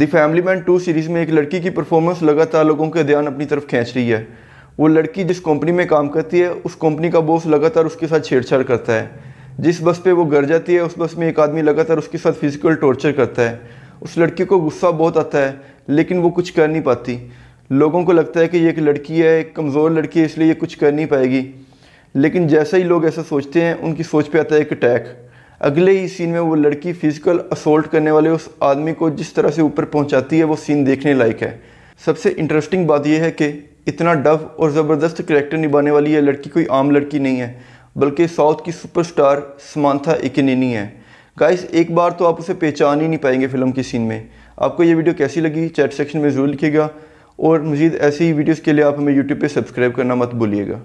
दी family man two series में एक लड़की की परफॉर्मेंस लगातार लोगों के ध्यान अपनी तरफ खींच रही है वो लड़की जिस कंपनी में काम करती है उस कंपनी का बॉस लगातार उसके साथ छेड़छाड़ करता है जिस बस पे वो घर जाती है उस बस में एक आदमी लगातार उसके साथ फिजिकल टॉर्चर करता है उस लड़की को गुस्सा बहुत आता है लेकिन वो कुछ कर नहीं पाती लोगों को लगता है कि ये एक लड़की है एक कमज़ोर लड़की है इसलिए ये कुछ कर नहीं पाएगी लेकिन जैसे ही लोग ऐसा सोचते हैं उनकी सोच पे आता है एक अटैक अगले ही सीन में वो लड़की फिजिकल असोल्ट करने वाले उस आदमी को जिस तरह से ऊपर पहुंचाती है वो सीन देखने लायक है सबसे इंटरेस्टिंग बात यह है कि इतना डव और ज़बरदस्त करेक्टर निभाने वाली यह लड़की कोई आम लड़की नहीं है बल्कि साउथ की सुपरस्टार समानथा इकनिनी है गाइस एक बार तो आप उसे पहचान ही नहीं पाएंगे फिल्म की सीन में आपको ये वीडियो कैसी लगी चैट सेक्शन में ज़रूर लिखिएगा और मज़ीद ऐसी ही वीडियोज़ के लिए आप हमें यूट्यूब पर सब्सक्राइब करना मत भूलिएगा